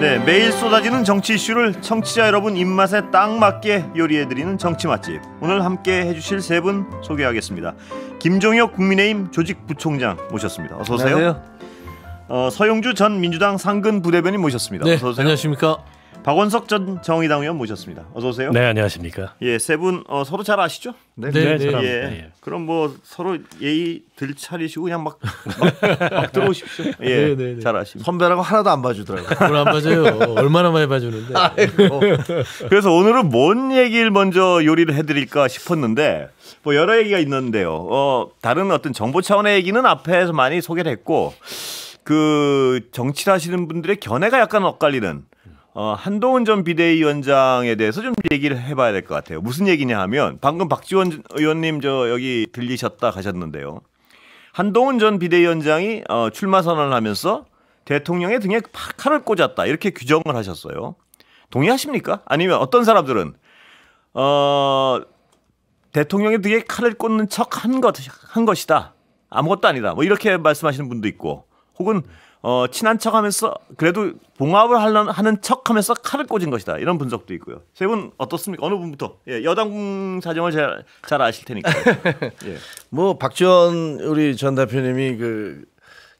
네, 매일 쏟아지는 정치 이슈를 청취자 여러분 입맛에 딱맞게 요리해드리는 정치 맛집. 오늘 함께 해주실 세 분 소개하겠습니다. 김종혁 국민의힘 조직부총장 모셨습니다. 어서 오세요. 안녕하세요. 어, 서용주 전 민주당 상근 부대변인 모셨습니다. 네, 어서 오세요. 안녕하십니까. 박원석 전 정의당 의원 모셨습니다. 어서 오세요. 네, 안녕하십니까. 예, 세분 어, 서로 잘 아시죠? 네, 네, 예. 예. 네, 네. 예, 그럼 뭐 서로 예의 들 차리시고 그냥 막, 막, 막 들어오십시오. 예, 네, 네, 네, 잘 아십니다. 선배라고 하나도 안 봐주더라고요. 오늘 안 봐줘요. 얼마나 많이 봐주는데. 그래서 오늘은 뭔 얘기를 먼저 요리를 해드릴까 싶었는데 뭐 여러 얘기가 있는데요. 어, 다른 어떤 정보 차원의 얘기는 앞에서 많이 소개를 했고 그 정치를 하시는 분들의 견해가 약간 엇갈리는 어, 한동훈 전 비대위원장에 대해서 좀 얘기를 해봐야 될 것 같아요. 무슨 얘기냐 하면 방금 박지원 의원님 저 여기 들리셨다 가셨는데요. 한동훈 전 비대위원장이 어, 출마 선언을 하면서 대통령의 등에 칼을 꽂았다 이렇게 규정을 하셨어요. 동의하십니까? 아니면 어떤 사람들은 어, 대통령의 등에 칼을 꽂는 척 한 것, 한 것이다 아무것도 아니다 뭐 이렇게 말씀하시는 분도 있고 혹은 어, 친한 척 하면서 그래도 봉합을 하려, 하는 척 하면서 칼을 꽂은 것이다. 이런 분석도 있고요. 세 분 어떻습니까? 어느 분부터? 예, 여당 사정을 잘, 잘 아실 테니까. 예. 뭐 박지원 우리 전 대표님이 그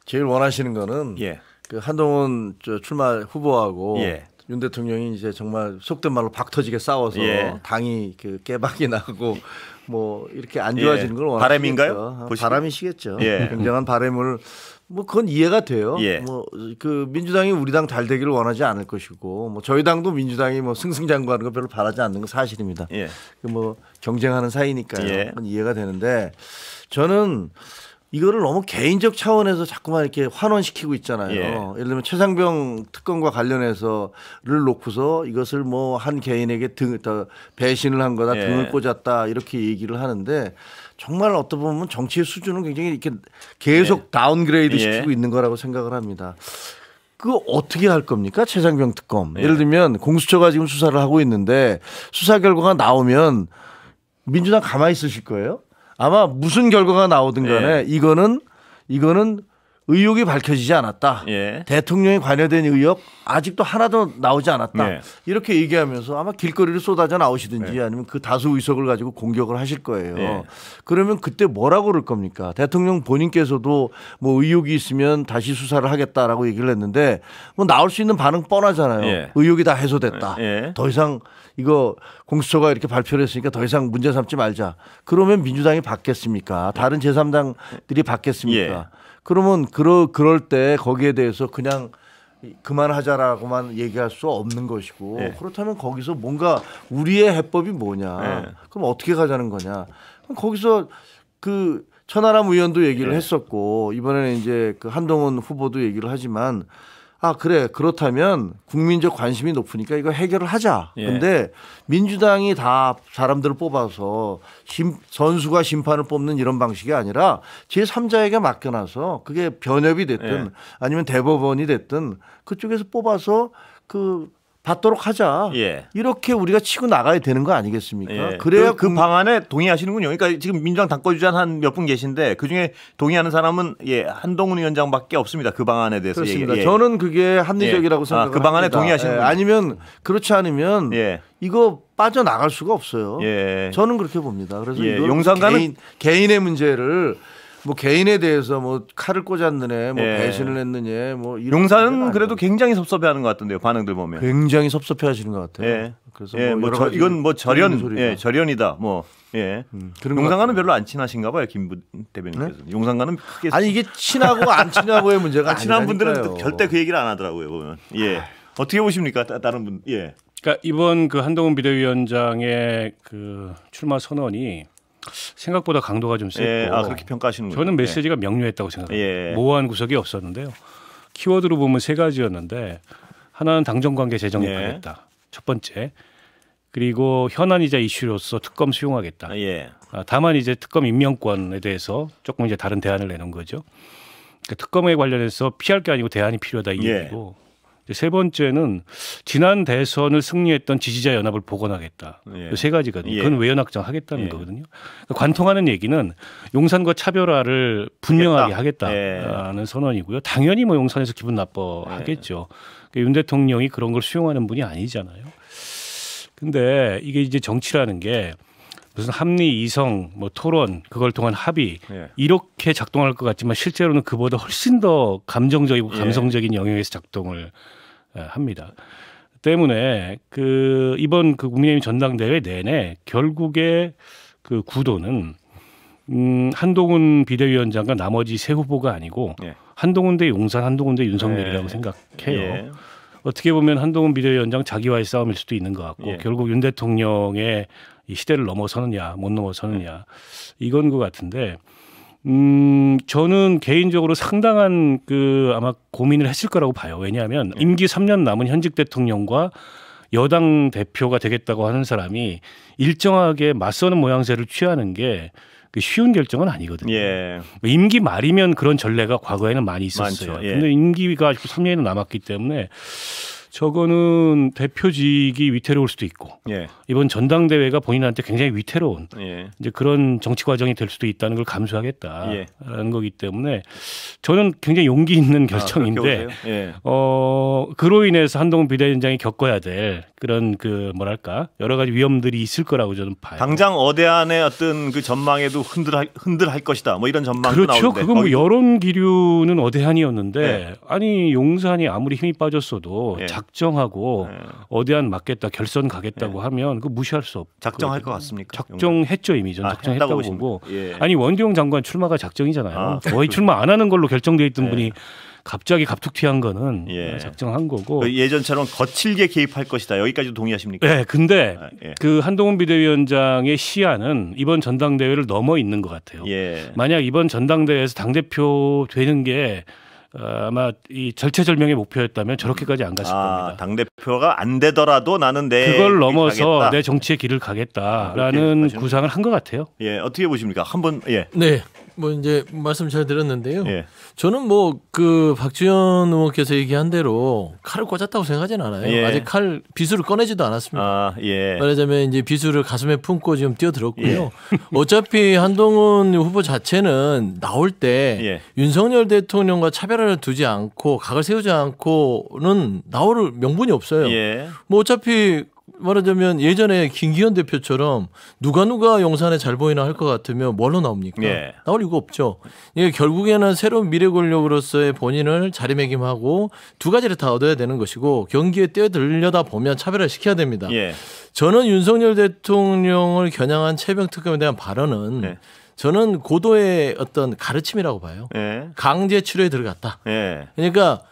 제일 원하시는 거는 예. 그 한동훈 저 출마 후보하고 예. 윤 대통령이 이제 정말 속된 말로 박터지게 싸워서 예. 당이 그 깨박이 나고 뭐 이렇게 안 예. 좋아지는 걸 원하시죠. 바람인가요? 아, 바람이시겠죠. 예. 굉장한 바람을 뭐 그건 이해가 돼요. 예. 뭐그 민주당이 우리 당잘 되기를 원하지 않을 것이고 뭐 저희 당도 민주당이 뭐 승승장구하는 거 별로 바라지 않는 건 사실입니다. 예. 그 뭐 경쟁하는 사이니까요. 예. 이해가 되는데 저는 이거를 너무 개인적 차원에서 자꾸만 이렇게 환원시키고 있잖아요. 예. 예를 들면 최상병 특검과 관련해서를 놓고서 이것을 뭐 한 개인에게 등 배신을 한 거다 예. 등을 꽂았다 이렇게 얘기를 하는데 정말 어떻게 보면 정치의 수준은 굉장히 이렇게 계속 네. 다운그레이드 예. 시키고 있는 거라고 생각을 합니다. 그 어떻게 할 겁니까? 최상병 특검. 네. 예를 들면 공수처가 지금 수사를 하고 있는데 수사 결과가 나오면 민주당 가만히 있으실 거예요? 아마 무슨 결과가 나오든 간에 예. 이거는 이거는 의혹이 밝혀지지 않았다. 예. 대통령이 관여된 의혹 아직도 하나도 나오지 않았다. 예. 이렇게 얘기하면서 아마 길거리를 쏟아져 나오시든지 예. 아니면 그 다수 의석을 가지고 공격을 하실 거예요. 예. 그러면 그때 뭐라고 그럴 겁니까? 대통령 본인께서도 뭐 의혹이 있으면 다시 수사를 하겠다라고 얘기를 했는데 뭐 나올 수 있는 반응 뻔하잖아요. 예. 의혹이 다 해소됐다. 예. 더 이상 이거 공수처가 이렇게 발표를 했으니까 더 이상 문제 삼지 말자. 그러면 민주당이 받겠습니까? 다른 제3당들이 받겠습니까? 그러면 그러, 그럴 때 거기에 대해서 그냥 그만하자라고만 얘기할 수 없는 것이고 네. 그렇다면 거기서 뭔가 우리의 해법이 뭐냐 네. 그럼 어떻게 가자는 거냐 그럼 거기서 그 천하람 의원도 얘기를 네. 했었고 이번에는 이제 그 한동훈 후보도 얘기를 하지만 아 그래 그렇다면 국민적 관심이 높으니까 이거 해결을 하자. 예. 근데 민주당이 다 사람들을 뽑아서 심, 선수가 심판을 뽑는 이런 방식이 아니라 제 3자에게 맡겨놔서 그게 변협이 됐든 예. 아니면 대법원이 됐든 그쪽에서 뽑아서 그 받도록 하자. 예. 이렇게 우리가 치고 나가야 되는 거 아니겠습니까? 예. 그래야 그, 그, 방안에 동의하시는군요. 그러니까 지금 민주당 당권주자 한 몇 분 계신데 그 중에 동의하는 사람은 예 한동훈 위원장밖에 없습니다. 그 방안에 대해서. 그렇습니다. 예. 저는 그게 예. 합리적이라고 생각합니다. 아, 그 방안에 동의하시는 예, 아니면 그렇지 않으면 예. 이거 빠져 나갈 수가 없어요. 저는 그렇게 봅니다. 그래서 용산가는 개인, 개인의 문제를 뭐 개인에 대해서 뭐 칼을 꽂았느냐, 뭐 예. 배신을 했느냐, 뭐 이런 용사는 그래도 굉장히 섭섭해하는 것같은데요 반응들 보면 굉장히 섭섭해하시는 것 같아요. 예. 그래서 예, 뭐, 뭐 저, 이건 뭐 절연, 예, 절연이다, 뭐 예. 음, 그런 용산과는 별로 안 친하신가 봐요, 김부 대변인께서. 네? 용산과는 크게 아니 이게 친하고 안 친하고의 문제가 아, 친한 아니라니까요. 분들은 절대 그 얘기를 안 하더라고요 보면. 예. 아. 어떻게 보십니까, 다른 분? 예. 그러니까 이번 그 한동훈 비대위원장의 그 출마 선언이 생각보다 강도가 좀 예, 세고 예, 아, 그렇게 평가하시는 저는 메시지가 예. 명료했다고 생각합니다. 예. 모호한 구석이 없었는데요. 키워드로 보면 세 가지였는데 하나는 당정관계 재정립하겠다. 예. 첫 번째. 그리고 현안이자 이슈로서 특검 수용하겠다. 아, 예. 아, 다만 이제 특검 임명권에 대해서 조금 이제 다른 대안을 내는 거죠. 그러니까 특검에 관련해서 피할 게 아니고 대안이 필요하다 이 얘기고 세 번째는 지난 대선을 승리했던 지지자 연합을 복원하겠다. 예. 세 가지거든요. 예. 그건 외연확장 하겠다는 예. 거거든요. 그러니까 관통하는 얘기는 용산과 차별화를 분명하게 하겠다. 예. 하겠다라는 선언이고요. 당연히 뭐 용산에서 기분 나빠하겠죠. 예. 그러니까 윤 대통령이 그런 걸 수용하는 분이 아니잖아요. 근데 이게 이제 정치라는 게 무슨 합리 이성 뭐 토론 그걸 통한 합의 예. 이렇게 작동할 것 같지만 실제로는 그보다 훨씬 더 감정적이고 감성적인 예. 영역에서 작동을 예, 합니다. 때문에 그 이번 그 국민의힘 전당대회 내내 결국에 그 구도는 음, 한동훈 비대위원장과 나머지 세 후보가 아니고 예. 한동훈 대 용산, 한동훈 대 윤석열이라고 예. 생각해요. 예. 어떻게 보면 한동훈 비대위원장 자기와의 싸움일 수도 있는 것 같고 예. 결국 윤 대통령의 이 시대를 넘어서느냐 못 넘어서느냐 예. 이건 것 같은데 음, 저는 개인적으로 상당한 그 아마 고민을 했을 거라고 봐요. 왜냐하면 예. 임기 3년 남은 현직 대통령과 여당 대표가 되겠다고 하는 사람이 일정하게 맞서는 모양새를 취하는 게 그 쉬운 결정은 아니거든요. 예. 뭐 임기 말이면 그런 전례가 과거에는 많이 있었어요. 많죠. 예. 근데 임기가 아직 3년이나 남았기 때문에 저거는 대표직이 위태로울 수도 있고 예. 이번 전당대회가 본인한테 굉장히 위태로운 예. 이제 그런 정치 과정이 될 수도 있다는 걸 감수하겠다라는 예. 거기 때문에 저는 굉장히 용기 있는 아, 결정인데 아, 어 그로 인해서 한동훈 비대위원장이 겪어야 될 그런 그 뭐랄까 여러 가지 위험들이 있을 거라고 저는 봐요. 당장 어대안의 어떤 그 전망에도 흔들할 흔들할 것이다. 뭐 이런 전망도 그렇죠. 나오는데. 그건 뭐 여론 기류는 어대한이었는데 네. 아니 용산이 아무리 힘이 빠졌어도 네. 작정하고 네. 어대한 맞겠다 결선 가겠다고 네. 하면 그 무시할 수 없. 작정할 것 같습니까? 작정했죠 이미 전 아, 작정했다고 보시고 예. 아니 원기용 장관 출마가 작정이잖아요. 아, 거의 출마 안 하는 걸로 결정돼 있던 네. 분이 갑자기 갑툭튀한 거는 예. 작정한 거고 그 예전처럼 거칠게 개입할 것이다 여기까지 동의하십니까? 네, 근데 아, 예. 그 한동훈 비대위원장의 시야는 이번 전당대회를 넘어 있는 것 같아요. 예. 만약 이번 전당대회에서 당 대표 되는 게 어, 아마 이 절체절명의 목표였다면 저렇게까지 안 갔을 아, 겁니다. 당 대표가 안 되더라도 나는 내 그걸 넘어서 가겠다. 내 정치의 길을 가겠다라는 아, 구상을 한 것 같아요. 예, 어떻게 보십니까? 한번 예. 네, 뭐 이제 말씀 잘 들었는데요. 예. 저는 뭐 그 박지원 의원께서 얘기한 대로 칼을 꽂았다고 생각하진 않아요. 예. 아직 칼 비수를 꺼내지도 않았습니다. 아, 예. 말하자면 이제 비수를 가슴에 품고 지금 뛰어들었고요. 예. 어차피 한동훈 후보 자체는 나올 때 예. 윤석열 대통령과 차별화를 두지 않고 각을 세우지 않고는 나올 명분이 없어요. 예. 뭐 어차피 말하자면 예전에 김기현 대표처럼 누가 누가 용산에 잘 보이나 할 것 같으면 뭘로 나옵니까? 예. 나올 이유가 없죠. 이게 결국에는 새로운 미래 권력으로서의 본인을 자리매김하고 두 가지를 다 얻어야 되는 것이고 경기에 뛰어들려다 보면 차별화 시켜야 됩니다. 예. 저는 윤석열 대통령을 겨냥한 체병 특검에 대한 발언은 예. 저는 고도의 어떤 가르침이라고 봐요. 예. 강제 치료에 들어갔다. 예. 그러니까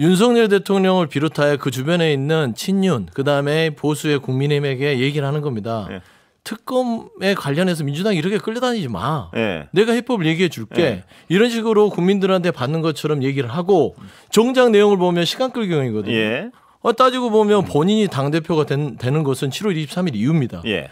윤석열 대통령을 비롯하여 그 주변에 있는 친윤 그다음에 보수의 국민의힘에게 얘기를 하는 겁니다. 예. 특검에 관련해서 민주당이 이렇게 끌려다니지 마. 예. 내가 해법을 얘기해 줄게. 예. 이런 식으로 국민들한테 받는 것처럼 얘기를 하고 정작 내용을 보면 시간 끌경이거든요 예. 어, 따지고 보면 본인이 당대표가 된, 되는 것은 7월 23일 이후입니다. 예.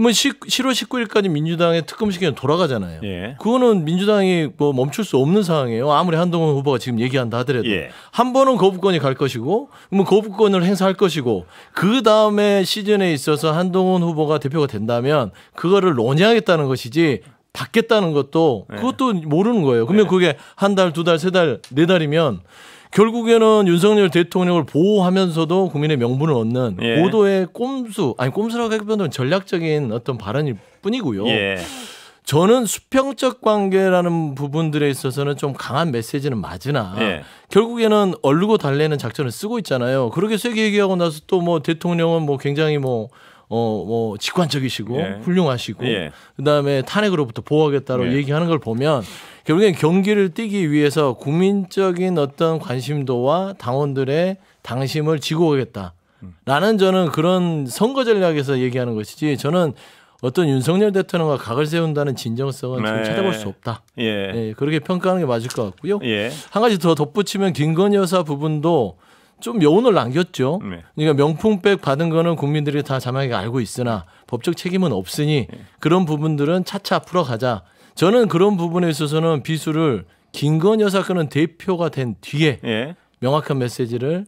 그러면 10, 7월 19일까지 민주당의 특검 시기는 돌아가잖아요. 예. 그거는 민주당이 뭐 멈출 수 없는 상황이에요. 아무리 한동훈 후보가 지금 얘기한다 하더라도 예. 한 번은 거부권이 갈 것이고, 그러면 거부권을 행사할 것이고, 그 다음에 시즌에 있어서 한동훈 후보가 대표가 된다면 그거를 논의하겠다는 것이지. 받겠다는 것도 예. 그것도 예. 모르는 거예요. 그러면 예. 그게 한 달, 두 달, 세 달, 네 달이면 결국에는 윤석열 대통령을 보호하면서도 국민의 명분을 얻는 예. 고도의 꼼수 아니 꼼수라고 하기보다는 전략적인 어떤 발언일 뿐이고요. 예. 저는 수평적 관계라는 부분들에 있어서는 좀 강한 메시지는 맞으나 예. 결국에는 얼르고 달래는 작전을 쓰고 있잖아요. 그렇게 세게 얘기하고 나서 또 뭐 대통령은 뭐 굉장히 뭐 어, 뭐 직관적이시고 예. 훌륭하시고 예. 그다음에 탄핵으로부터 보호하겠다고 예. 얘기하는 걸 보면 결국엔 경기를 뛰기 위해서 국민적인 어떤 관심도와 당원들의 당심을 지고 오겠다. 라는 저는 그런 선거 전략에서 얘기하는 것이지 저는 어떤 윤석열 대통령과 각을 세운다는 진정성은 네. 찾아볼 수 없다. 예. 예. 그렇게 평가하는 게 맞을 것 같고요. 예. 한 가지 더 덧붙이면 김건희 여사 부분도 좀 여운을 남겼죠. 네. 그러니까 명품백 받은 거는 국민들이 다 자막이 알고 있으나 법적 책임은 없으니 네. 그런 부분들은 차차 풀어가자. 저는 그런 부분에 있어서는 비수를 김건 여사 건은 대표가 된 뒤에 네. 명확한 메시지를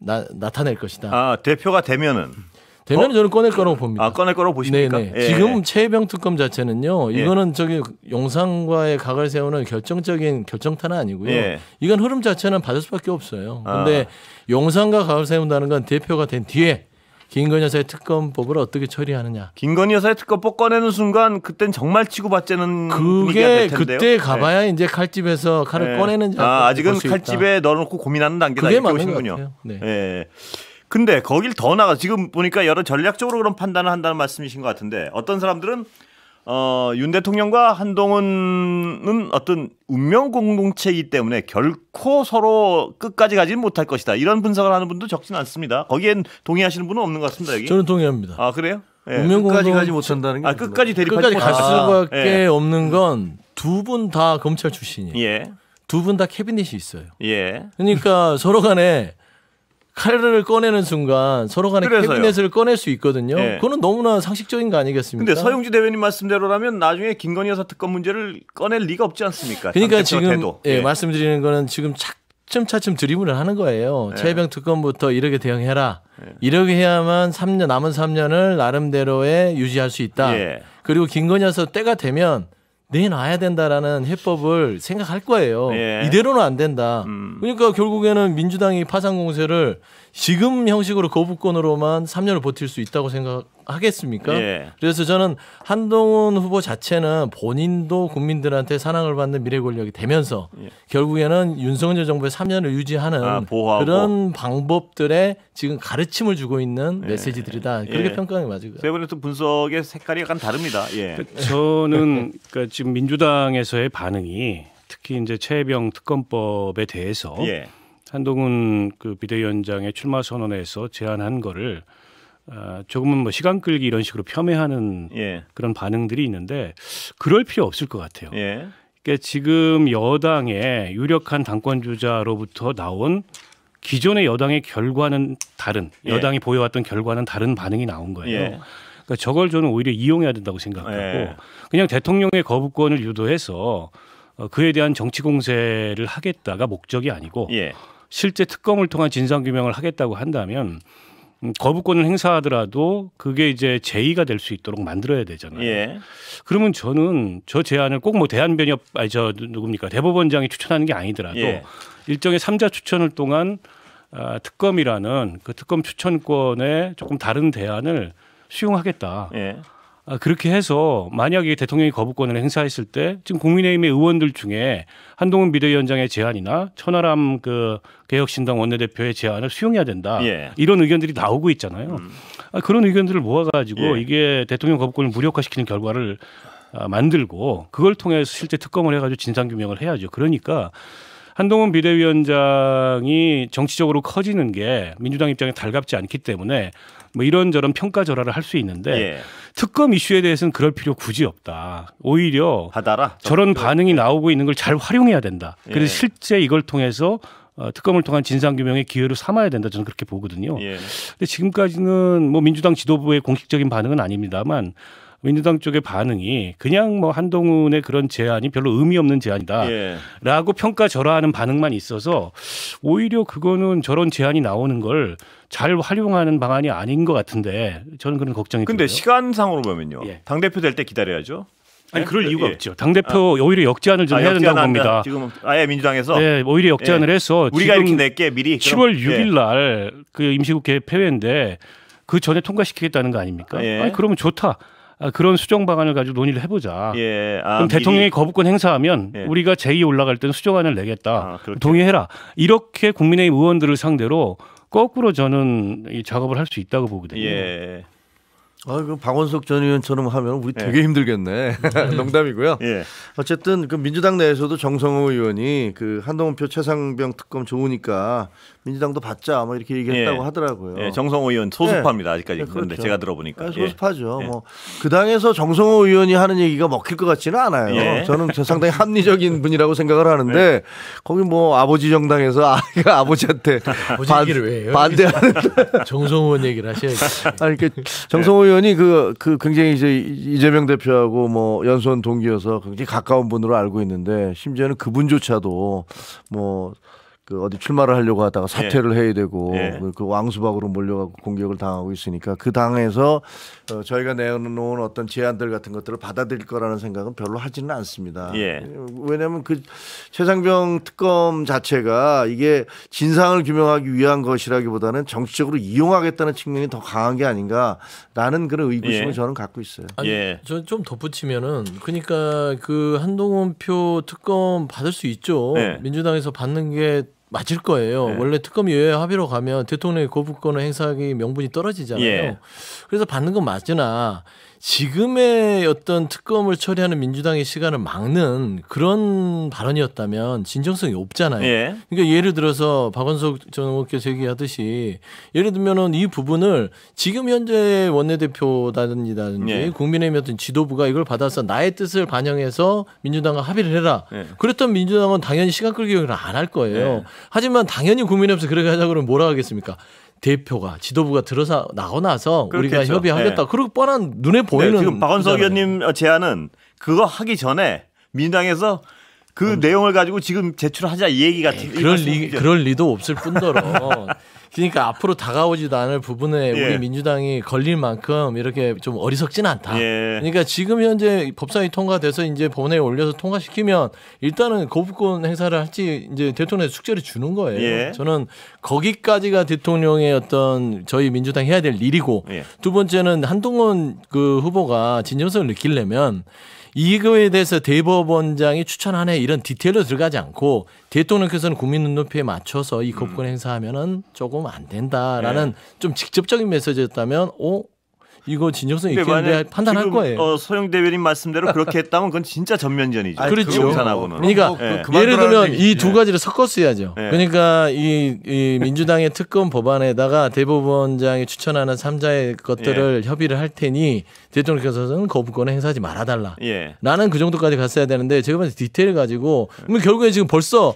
나, 타낼 것이다. 아 대표가 되면은 되면 어? 저는 꺼낼 거라고 봅니다. 아, 꺼낼 거라고 보십니까? 네네. 네. 예. 지금 예. 최병 특검 자체는요. 예. 이거는 예. 저기 용산과의 각을 세우는 결정적인 결정타는 아니고요. 예. 이건 흐름 자체는 받을 수밖에 없어요. 아. 근데 아. 용산과 각을 세운다는 건 대표가 된 뒤에 김건희 여사의 특검법을 어떻게 처리하느냐. 김건희 여사의 특검법 꺼내는 순간 그땐 정말 치고받자는 그게 그때 예. 가봐야 네. 이제 칼집에서 칼을 네. 꺼내는지 아, 아직은 칼집에 있다. 넣어놓고 고민하는 단계다 그게 이렇게 오시요 네. 네. 근데 거길 더 나가 지금 보니까 여러 전략적으로 그런 판단을 한다는 말씀이신 것 같은데 어떤 사람들은 어, 윤 대통령과 한동훈은 어떤 운명 공동체이기 때문에 결코 서로 끝까지 가지는 못할 것이다. 이런 분석을 하는 분도 적진 않습니다. 거기엔 동의하시는 분은 없는 것 같습니다. 여기. 저는 동의합니다. 아 그래요? 예. 운명 끝까지 가지 못한다는 게 아, 끝까지 대립 끝까지 갈 수밖에 아, 예. 없는 예. 건두 분 다 검찰 출신이에요. 예. 두분 다 캐비닛이 있어요. 예. 그러니까 서로 간에 칼을 꺼내는 순간 서로 간에 그래서요. 캐비넷을 꺼낼 수 있거든요. 예. 그거는 너무나 상식적인 거 아니겠습니까? 근데 서영주 대변인 말씀대로라면 나중에 김건희 여사 특검 문제를 꺼낼 리가 없지 않습니까? 그러니까 지금 예, 예. 말씀드리는 거는 지금 차츰 차츰 드리블을 하는 거예요. 예. 최병 특검부터 이렇게 대응해라. 예. 이렇게 해야만 3년 남은 3년을 나름대로의 유지할 수 있다. 예. 그리고 김건희 여사 때가 되면 내놔야 된다라는 해법을 생각할 거예요. 예. 이대로는 안 된다. 음. 그러니까 결국에는 민주당이 파상 공세를 지금 형식으로 거부권으로만 3년을 버틸 수 있다고 생각하겠습니까? 예. 그래서 저는 한동훈 후보 자체는 본인도 국민들한테 사랑을 받는 미래 권력이 되면서 예. 결국에는 윤석열 정부의 3년을 유지하는 아, 그런 방법들에 지금 가르침을 주고 있는 예. 메시지들이다. 그렇게 예. 평가하는 게 맞을 까요 세번의 분석의 색깔이 약간 다릅니다. 예. 그 저는 그러니까 지금 민주당에서의 반응이 특히 이제 최병 특검법에 대해서 예. 한동훈 그 비대위원장의 출마 선언에서 제안한 거를 어, 조금은 뭐 시간 끌기 이런 식으로 폄훼하는 예. 그런 반응들이 있는데 그럴 필요 없을 것 같아요. 예. 그러니까 지금 여당의 유력한 당권 주자로부터 나온 기존의 여당의 결과는 다른 예. 여당이 보여왔던 결과는 다른 반응이 나온 거예요. 예. 그러니까 저걸 저는 오히려 이용해야 된다고 생각하고 예. 그냥 대통령의 거부권을 유도해서 어, 그에 대한 정치 공세를 하겠다가 목적이 아니고 예. 실제 특검을 통한 진상규명을 하겠다고 한다면 음, 거부권을 행사하더라도 그게 이제 제의가 될 수 있도록 만들어야 되잖아요. 예. 그러면 저는 저 제안을 꼭 뭐 대한변협 아니 저 누굽니까 대법원장이 추천하는 게 아니더라도 예. 일정의 삼자 추천을 통한 아, 특검이라는 그 특검 추천권에 조금 다른 대안을 수용하겠다. 예. 아, 그렇게 해서 만약에 대통령이 거부권을 행사했을 때 지금 국민의힘의 의원들 중에 한동훈 비대위원장의 제안이나 천하람 그 개혁신당 원내대표의 제안을 수용해야 된다 예. 이런 의견들이 나오고 있잖아요. 음. 아, 그런 의견들을 모아가지고 예. 이게 대통령 거부권을 무력화시키는 결과를 아, 만들고 그걸 통해서 실제 특검을 해가지고 진상 규명을 해야죠. 그러니까 한동훈 비대위원장이 정치적으로 커지는 게 민주당 입장에 달갑지 않기 때문에 뭐 이런저런 평가절하를 할 수 있는데 예. 특검 이슈에 대해서는 그럴 필요 굳이 없다. 오히려 받아라. 저런 네. 반응이 나오고 있는 걸 잘 활용해야 된다. 그래서 예. 실제 이걸 통해서 어, 특검을 통한 진상규명의 기회로 삼아야 된다 저는 그렇게 보거든요. 예. 근데 지금까지는 뭐 민주당 지도부의 공식적인 반응은 아닙니다만 민주당 쪽의 반응이 그냥 뭐 한동훈의 그런 제안이 별로 의미 없는 제안이다라고 예. 평가절하하는 반응만 있어서 오히려 그거는 저런 제안이 나오는 걸 잘 활용하는 방안이 아닌 것 같은데 저는 그런 걱정이 근데 들어요. 시간상으로 보면요. 예. 당 대표 될 때 기다려야죠. 아니 예? 그럴 이유가 예. 없죠. 당 대표 아. 오히려 역제안을 좀 아, 해야 된다고 봅니다. 지금 아예 민주당에서 네, 오히려 역제안을 예. 해서 우리가 이렇게 낼게 미리 7월 6일 날그 예. 그 임시국회 폐회인데 그 전에 통과시키겠다는 거 아닙니까? 예. 아니 그러면 좋다. 아, 그런 수정 방안을 가지고 논의를 해보자. 예, 아, 그럼 미리. 대통령이 거부권 행사하면 예. 우리가 제2 올라갈 때는 수정안을 내겠다. 아, 동의해라. 이렇게 국민의 의원들을 상대로 거꾸로 저는 이 작업을 할 수 있다고 보거든요. 예. 아, 그 방원석 전 의원처럼 하면 우리 예. 되게 예. 힘들겠네. 농담이고요. 예. 어쨌든 그 민주당 내에서도 정성호 의원이 그 한동훈표 최상병 특검 좋으니까 민주당도 받자 뭐 이렇게 얘기했다고 예. 하더라고요. 예, 정성호 의원 소수파입니다 예. 아직까지 예, 그런데 그렇죠. 제가 들어보니까 아, 예. 소수파죠. 예. 뭐그 당에서 정성호 의원이 하는 얘기가 먹힐 것 같지는 않아요. 예. 저는 상당히 합리적인 분이라고 생각을 하는데 거기 뭐 아버지 정당에서 아이가 아버지한테 반, 반대하는 정성호 의원 얘기를 하셔야지 아니 그러니까 정성호 의원이 그, 그 굉장히 이제 이재명 대표하고 뭐 연수원 동기여서 굉장히 가까운 분으로 알고 있는데 심지어는 그분조차도 뭐그 어디 출마를 하려고 하다가 사퇴를 예. 해야 되고 예. 그 왕수박으로 몰려가고 공격을 당하고 있으니까 그 당에서 어, 저희가 내놓은 어떤 제안들 같은 것들을 받아들일 거라는 생각은 별로 하지는 않습니다. 예. 왜냐하면 그 최상병 특검 자체가 이게 진상을 규명하기 위한 것이라기보다는 정치적으로 이용하겠다는 측면이 더 강한 게 아닌가라는 그런 의구심을 예. 저는 갖고 있어요. 아니, 예. 저좀 덧붙이면은 그러니까 그 한동훈 표 특검 받을 수 있죠. 예. 민주당에서 받는 게 맞을 거예요. 네. 원래 특검 예 합의로 가면 대통령의 거부권을 행사하기 명분이 떨어지잖아요. 예. 그래서 받는 건 맞으나 지금의 어떤 특검을 처리하는 민주당의 시간을 막는 그런 발언이었다면 진정성이 없잖아요. 예. 그러니까 예를 들어서 박원석 전 의원께서 얘기하듯이 예를 들면은 이 부분을 지금 현재 원내대표다든지 예. 국민의힘 어떤 지도부가 이걸 받아서 나의 뜻을 반영해서 민주당과 합의를 해라. 예. 그랬던 민주당은 당연히 시간 끌기를 안할 거예요. 예. 하지만 당연히 국민의힘에서 그렇게 하자고 그러면 뭐라 하겠습니까? 대표가 지도부가 들어서 나고 나서 그렇겠죠. 우리가 협의하겠다. 네. 그리고 뻔한 눈에 네, 보이는 네, 지금 박원석 의원님 제안은 그거 하기 전에 민주당에서 그 음. 내용을 가지고 지금 제출하자 이 얘기 같은 예, 그럴 리 그럴 리도 없을 뿐더러 그러니까 앞으로 다가오지도 않을 부분에 예. 우리 민주당이 걸릴 만큼 이렇게 좀 어리석진 않다. 예. 그러니까 지금 현재 법사위 통과돼서 이제 본회에 올려서 통과시키면 일단은 거부권 행사를 할지 이제 대통령의 숙제를 주는 거예요. 예. 저는 거기까지가 대통령의 어떤 저희 민주당 해야 될 일이고 예. 두 번째는 한동훈 그 후보가 진정성을 느끼려면 이거에 대해서 대법원장이 추천하네 이런 디테일로 들어가지 않고 대통령께서는 국민 눈높이에 맞춰서 이 법권 음. 행사하면은 조금 안 된다라는 네. 좀 직접적인 메시지였다면 오 어, 이거 진정성 있게 판단할 거예요. 어, 소영 대변인 말씀대로 그렇게 했다면 그건 진짜 전면전이죠. 아니, 그렇죠. 그렇죠. 산하고는. 그러니까 어, 그, 그, 예를 들면 이 두 가지를 섞었어야죠. 네. 그러니까 이, 이 민주당의 특검 법안에다가 대법원장이 추천하는 삼자의 것들을 예. 협의를 할 테니 대통령께서는 거부권을 행사하지 말아달라. 예. 나는 그 정도까지 갔어야 되는데 제가 봤을 때 디테일 가지고 예. 결국에 지금 벌써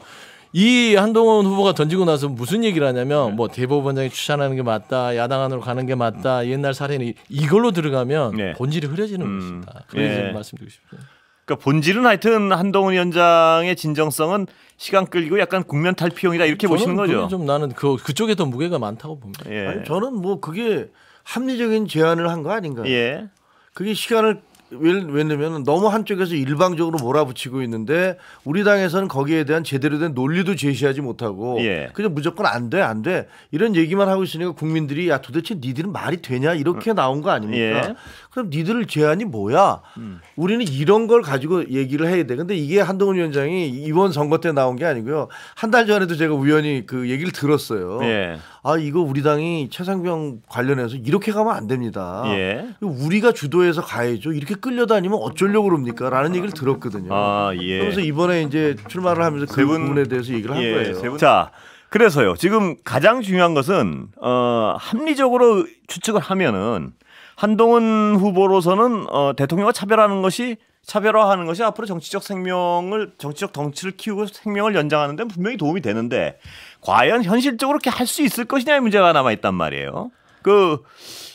이 한동훈 후보가 던지고 나서 무슨 얘기를 하냐면 네. 뭐 대법원장이 추천하는 게 맞다, 야당 안으로 가는 게 맞다, 옛날 사례는 이걸로 들어가면 네. 본질이 흐려지는 음. 것입니다. 그래서 네. 말씀드리고 싶어요. 그러니까 본질은 하여튼 한동훈 위원장의 진정성은 시간 끌고 약간 국면 탈피용이다 이렇게 보시는 거죠. 좀 나는 그 그쪽에 더 무게가 많다고 봅니다. 예. 아니, 저는 뭐 그게 합리적인 제안을 한 거 아닌가. 요 예. 그게 시간을 왜냐면 너무 한쪽에서 일방적으로 몰아붙이고 있는데 우리 당에서는 거기에 대한 제대로 된 논리도 제시하지 못하고 예. 그냥 무조건 안 돼 안 돼 이런 얘기만 하고 있으니까 국민들이 야 도대체 니들은 말이 되냐 이렇게 음. 나온 거 아닙니까? 예. 그럼 니들 제안이 뭐야? 음. 우리는 이런 걸 가지고 얘기를 해야 돼. 근데 이게 한동훈 위원장이 이번 선거 때 나온 게 아니고요 한 달 전에도 제가 우연히 그 얘기를 들었어요. 예. 아 이거 우리 당이 최상병 관련해서 이렇게 가면 안 됩니다. 예. 우리가 주도해서 가야죠. 이렇게 끌려다니면 어쩌려고 그럽니까?라는 얘기를 들었거든요. 아, 예. 그래서 이번에 이제 출마를 하면서 그 분, 부분에 대해서 얘기를 한 예, 거예요. 자, 그래서요. 지금 가장 중요한 것은 어, 합리적으로 추측을 하면은 한동훈 후보로서는 어, 대통령과 차별하는 것이 차별화하는 것이 앞으로 정치적 생명을 정치적 덩치를 키우고 생명을 연장하는 데 분명히 도움이 되는데 과연 현실적으로 그렇게 할 수 있을 것이냐의 문제가 남아 있단 말이에요. 그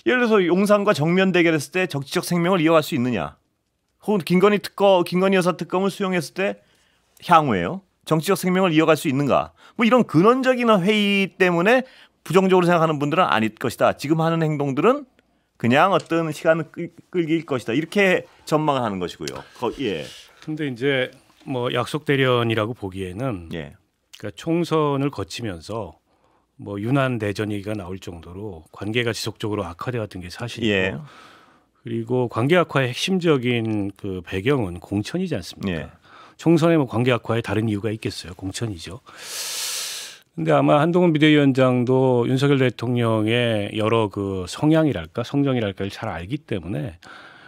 예를 들어서 용산과 정면 대결했을 때 정치적 생명을 이어갈 수 있느냐? 혹은 김건희 특검, 김건희 여사 특검을 수용했을 때 향후에요. 정치적 생명을 이어갈 수 있는가? 뭐 이런 근원적인 회의 때문에 부정적으로 생각하는 분들은 아닐 것이다. 지금 하는 행동들은 그냥 어떤 시간을 끌길 것이다. 이렇게 전망을 하는 것이고요. 거, 예. 근데 이제 뭐 약속 대련이라고 보기에는 예. 그러니까 총선을 거치면서 뭐 유난 내전 얘기가 나올 정도로 관계가 지속적으로 악화되었던 게 사실이고 예. 그리고 관계 악화의 핵심적인 그 배경은 공천이지 않습니까? 예. 총선의 뭐 관계 악화에 다른 이유가 있겠어요? 공천이죠. 근데 아마 한동훈 비대위원장도 윤석열 대통령의 여러 그 성향이랄까 성정이랄까를 잘 알기 때문에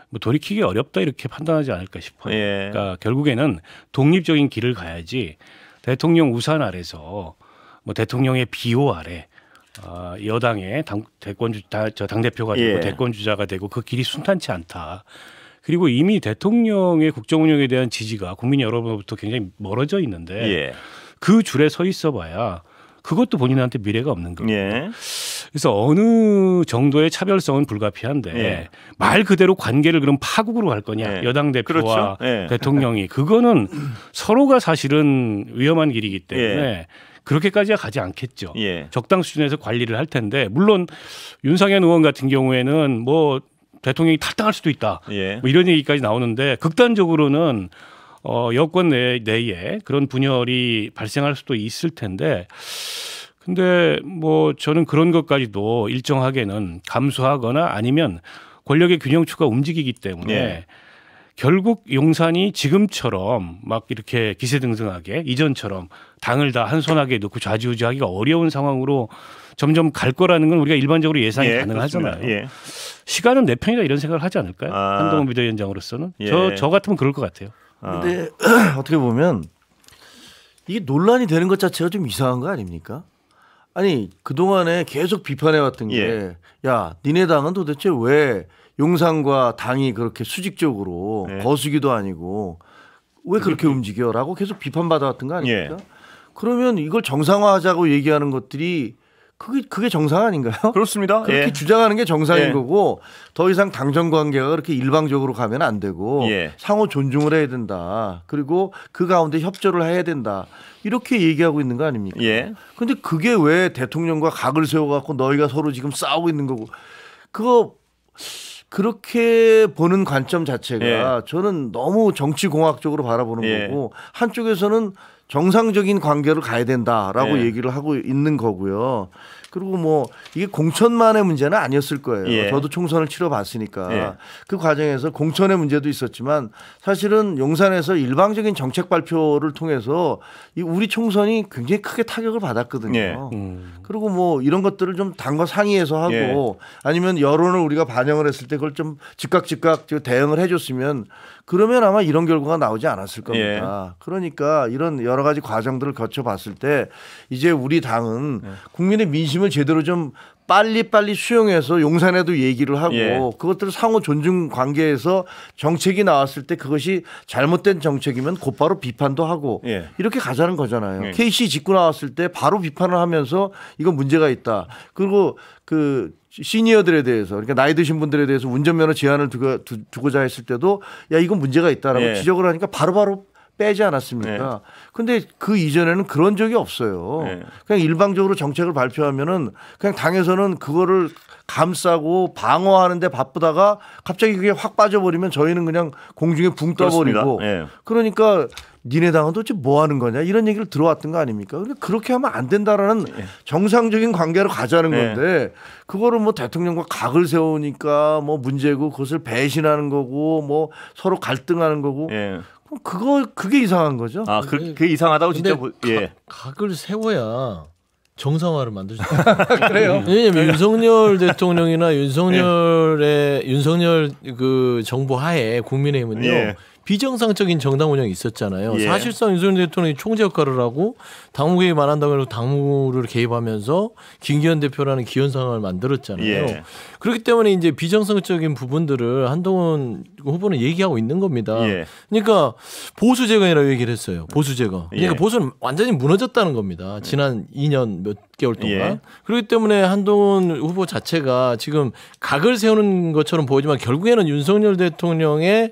뭐 돌이키기 어렵다 이렇게 판단하지 않을까 싶어요. 예. 그러니까 결국에는 독립적인 길을 가야지 대통령 우산 아래서 뭐 대통령의 비호 아래 어, 여당의 당, 대권주 저당 대표가 되고 예. 대권 주자가 되고 그 길이 순탄치 않다. 그리고 이미 대통령의 국정 운영에 대한 지지가 국민 여러분으로부터 굉장히 멀어져 있는데 예. 그 줄에 서 있어봐야 그것도 본인한테 미래가 없는 거예요. 예. 그래서 어느 정도의 차별성은 불가피한데 예. 말 그대로 관계를 그럼 파국으로 갈 거냐 예. 여당 대표와 그렇죠? 예. 대통령이 그거는 서로가 사실은 위험한 길이기 때문에 예. 그렇게까지 가지 않겠죠. 예. 적당 수준에서 관리를 할 텐데 물론 윤상현 의원 같은 경우에는 뭐 대통령이 탈당할 수도 있다. 뭐 이런 얘기까지 나오는데 극단적으로는 어, 여권 내, 내에 그런 분열이 발생할 수도 있을 텐데 근데 뭐 저는 그런 것까지도 일정하게는 감수하거나 아니면 권력의 균형추가 움직이기 때문에 네. 결국 용산이 지금처럼 막 이렇게 기세등등하게 이전처럼 당을 다 한손하게 놓고 좌지우지하기가 어려운 상황으로 점점 갈 거라는 건 우리가 일반적으로 예상이 예, 가능하잖아요. 예. 시간은 내 편이다 이런 생각을 하지 않을까요? 아. 한동훈 비대위원장으로서는 예. 저, 저 같으면 그럴 것 같아요. 아. 근데 아. 어떻게 보면 이게 논란이 되는 것 자체가 좀 이상한 거 아닙니까? 아니 그동안에 계속 비판해왔던 게야 예. 니네 당은 도대체 왜 용산과 당이 그렇게 수직적으로 네. 거수기도 아니고 왜 그렇게 움직여라고 계속 비판받아왔던 거 아닙니까? 예. 그러면 이걸 정상화하자고 얘기하는 것들이 그게 그게 정상 아닌가요? 그렇습니다. 그렇게 예. 주장하는 게 정상인 예. 거고 더 이상 당정 관계가 그렇게 일방적으로 가면 안 되고 예. 상호 존중을 해야 된다. 그리고 그 가운데 협조를 해야 된다. 이렇게 얘기하고 있는 거 아닙니까? 그런데 예. 그게 왜 대통령과 각을 세워갖고 너희가 서로 지금 싸우고 있는 거고 그거 그렇게 보는 관점 자체가 예. 저는 너무 정치 공학적으로 바라보는 예. 거고 한쪽에서는 정상적인 관계로 가야 된다라고 네. 얘기를 하고 있는 거고요. 그리고 뭐 이게 공천만의 문제는 아니었을 거예요. 예. 저도 총선을 치러봤으니까 예. 그 과정에서 공천의 문제도 있었지만 사실은 용산에서 일방적인 정책 발표를 통해서 우리 총선이 굉장히 크게 타격을 받았거든요. 예. 음. 그리고 뭐 이런 것들을 좀 당과 상의해서 하고 예. 아니면 여론을 우리가 반영을 했을 때 그걸 좀 즉각 즉각 대응을 해줬으면 그러면 아마 이런 결과가 나오지 않았을 겁니다. 예. 그러니까 이런 여러 가지 과정들을 거쳐봤을 때 이제 우리 당은 예. 국민의 민심을 말씀 제대로 좀 빨리빨리 수용해서 용산에도 얘기를 하고 예. 그것들을 상호 존중 관계에서 정책이 나왔을 때 그것이 잘못된 정책이면 곧바로 비판도 하고 예. 이렇게 가자는 거잖아요. 예. KC 짓고 나왔을 때 바로 비판을 하면서 이건 문제가 있다. 그리고 그 시니어들에 대해서 그러니까 나이 드신 분들에 대해서 운전면허 제한을 두고, 자 했을 때도 야 이건 문제가 있다라고 예. 지적을 하니까 바로바로 바로 빼지 않았습니까? 네. 근데 그 이전에는 그런 적이 없어요. 네. 그냥 일방적으로 정책을 발표하면은 그냥 당에서는 그거를 감싸고 방어하는데 바쁘다가 갑자기 그게 확 빠져버리면 저희는 그냥 공중에 붕 떠버리고 네. 그러니까 니네 당은 도대체 뭐 하는 거냐 이런 얘기를 들어왔던 거 아닙니까? 그렇게 하면 안 된다라는 네. 정상적인 관계로 가자는 네. 건데 그거를 뭐 대통령과 각을 세우니까 뭐 문제고 그것을 배신하는 거고 뭐 서로 갈등하는 거고 네. 그거 그게 이상한 거죠. 아, 그, 그 이상하다고 진짜 보, 뭐, 예. 각, 각을 세워야 정상화를 만들죠. 그래요? 음. 왜냐면 윤석열 대통령이나 윤석열의 예. 윤석열 그 정부 하에 국민의힘은요. 예. 비정상적인 정당 운영이 있었잖아요. 예. 사실상 윤석열 대통령이 총재 역할을 하고 당무 개입 안 한다고 당무를 개입하면서 김기현 대표라는 기현 상을 만들었잖아요. 예. 그렇기 때문에 이제 비정상적인 부분들을 한동훈 후보는 얘기하고 있는 겁니다. 예. 그러니까 보수 재건이라고 얘기를 했어요. 보수 재건. 그러니까 예. 보수는 완전히 무너졌다는 겁니다. 지난 2년 몇 개월 동안. 예. 그렇기 때문에 한동훈 후보 자체가 지금 각을 세우는 것처럼 보이지만 결국에는 윤석열 대통령의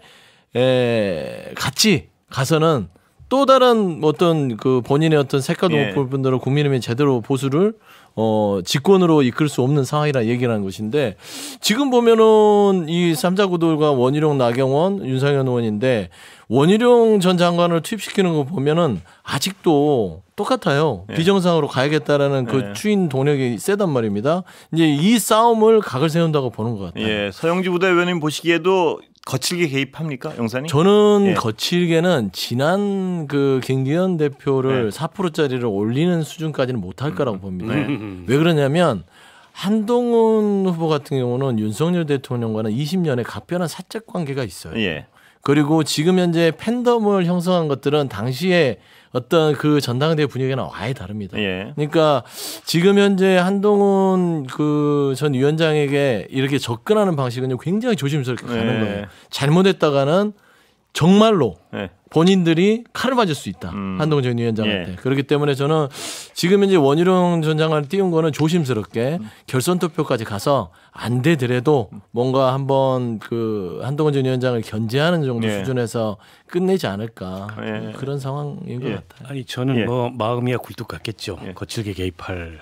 에, 같이 가서는 또 다른 뭐 어떤 그 본인의 어떤 색깔도 예. 못볼 분들은 국민의힘 제대로 보수를 어 집권으로 이끌 수 없는 상황이라 얘기라는 것인데 지금 보면은 이 삼자구도가 원희룡, 나경원, 윤상현 의원인데 원희룡 전 장관을 투입시키는 거 보면은 아직도 똑같아요. 예. 비정상으로 가야겠다라는 그 예. 추인 동력이 세단 말입니다. 이제 이 싸움을 각을 세운다고 보는 것 같아요. 예. 서영지 부대위원님 보시기에도 거칠게 개입합니까, 영산이? 저는 예. 거칠게는 지난 그 김기현 대표를 네. 4%짜리를 올리는 수준까지는 못할 거라고 음. 봅니다. 네. 왜 그러냐면 한동훈 후보 같은 경우는 윤석열 대통령과는 20년의 각별한 사적 관계가 있어요. 예. 그리고 지금 현재 팬덤을 형성한 것들은 당시에 어떤 그 전당대회 분위기는 와예 다릅니다. 예. 그러니까 지금 현재 한동훈 그 전 위원장에게 이렇게 접근하는 방식은 굉장히 조심스럽게 가는 예. 거예요. 잘못했다가는 정말로 네. 본인들이 칼을 맞을 수 있다. 음. 한동훈 전 위원장한테. 예. 그렇기 때문에 저는 지금 이제 원희룡 전 장관을 띄운 거는 조심스럽게 음. 결선 투표까지 가서 안 되더라도 음. 뭔가 한번 그 한동훈 전 위원장을 견제하는 정도 예. 수준에서 끝내지 않을까 예. 그런 상황인 것 예. 같아요. 아니 저는 예. 뭐 마음이야 굴뚝 같겠죠. 거칠게 개입할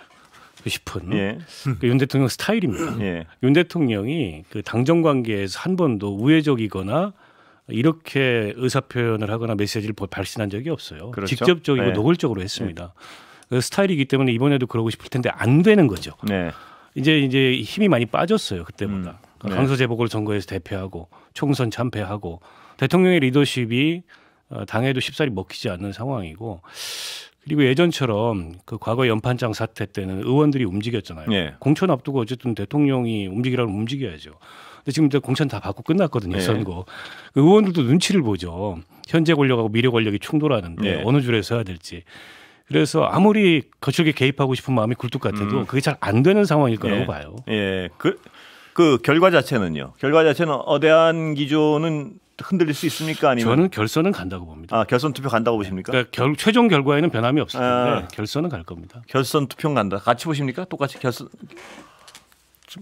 싶은 예. 그윤 대통령 스타일입니다. 예. 윤 대통령이 그 당정 관계에서 한 번도 우회적이거나 이렇게 의사 표현을 하거나 메시지를 발신한 적이 없어요. 그렇죠? 직접적이고 네. 노골적으로 했습니다. 네. 그 스타일이기 때문에 이번에도 그러고 싶을 텐데 안 되는 거죠. 네. 이제 이제 힘이 많이 빠졌어요 그때보다. 음. 그러니까 네. 강서 재보궐 선거에서 대패하고 총선 참패하고 대통령의 리더십이 어, 당에도 쉽사리 먹히지 않는 상황이고 그리고 예전처럼 그 과거 연판장 사태 때는 의원들이 움직였잖아요. 네. 공천 앞두고 어쨌든 대통령이 움직이라면 움직여야죠. 근데 지금 이제 공천 다 받고 끝났거든요 네. 선거. 그 의원들도 눈치를 보죠. 현재 권력하고 미래 권력이 충돌하는데 네. 어느 줄에 서야 될지. 그래서 아무리 거칠게 개입하고 싶은 마음이 굴뚝 같아도 음. 그게 잘 안 되는 상황일 거라고 예. 봐요. 예. 그, 그 결과 자체는요. 결과 자체는 어대한 기조는 흔들릴 수 있습니까? 아니면 저는 결선은 간다고 봅니다. 아 결선 투표 간다고 보십니까? 그러니까 결, 최종 결과에는 변함이 없을 아. 텐데 아, 결선은 갈 겁니다. 결선 투표 간다. 같이 보십니까? 똑같이 결선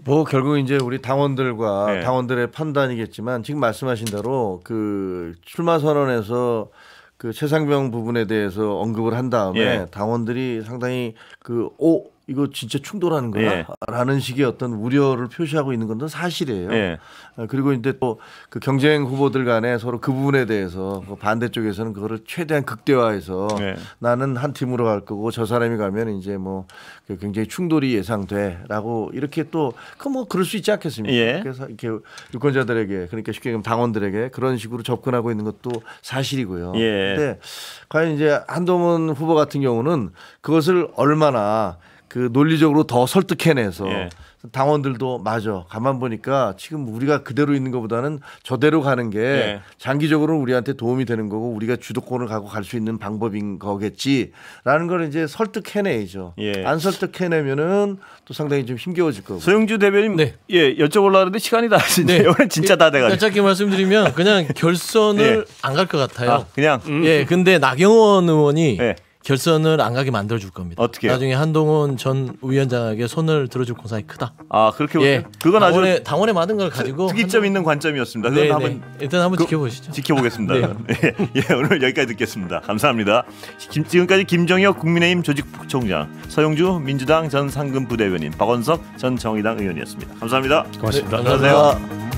뭐 결국 이제 우리 당원들과 네. 당원들의 판단이겠지만 지금 말씀하신 대로 그 출마 선언에서 그 최상병 부분에 대해서 언급을 한 다음에 예. 당원들이 상당히 그오 이거 진짜 충돌하는 거야라는 예. 식의 어떤 우려를 표시하고 있는 건 사실이에요. 예. 아, 그리고 이제 또 그 경쟁 후보들 간에 서로 그 부분에 대해서 그 반대쪽에서는 그거를 최대한 극대화해서 예. 나는 한 팀으로 갈 거고 저 사람이 가면 이제 뭐 그 굉장히 충돌이 예상돼라고 이렇게 또 그 뭐 그럴 수 있지 않겠습니까? 예. 그래서 이렇게 유권자들에게 그러니까 쉽게 얘기하면 당원들에게 그런 식으로 접근하고 있는 것도 사실이고요. 그런데 예. 과연 이제 한동훈 후보 같은 경우는 그것을 얼마나 그 논리적으로 더 설득해내서 예. 당원들도 맞아 가만 보니까 지금 우리가 그대로 있는 것보다는 저대로 가는 게 예. 장기적으로 우리한테 도움이 되는 거고 우리가 주도권을 갖고 갈 수 있는 방법인 거겠지라는 걸 이제 설득해내죠. 예. 안 설득해내면은 또 상당히 좀 힘겨워질 거고. 소영주 대변인 네. 예 여쭤보려는데 시간이 다 됐는데 네. 진짜 다 예, 돼가지고. 짧게 말씀드리면 그냥 결선을 예. 안갈 것 같아요. 아, 그냥 음. 예 근데 나경원 의원이. 예. 결선을 안 가게 만들어 줄 겁니다. 어떻게? 나중에 한동훈 전 위원장에게 손을 들어줄 공산이 크다. 아 그렇게 예. 그건 당원의, 아주 당원의 많은 걸 가지고 특이점 한... 있는 관점이었습니다. 그건 네, 한번 네. 일단 한번 그, 지켜보시죠. 지켜보겠습니다. 네. 예, 예, 오늘 여기까지 듣겠습니다. 감사합니다. 김, 지금까지 김정혁 국민의힘 조직총장 서영주 민주당 전 상금 부대변인, 박원석 전 정의당 의원이었습니다. 감사합니다. 고맙습니다. 네, 안녕하세요.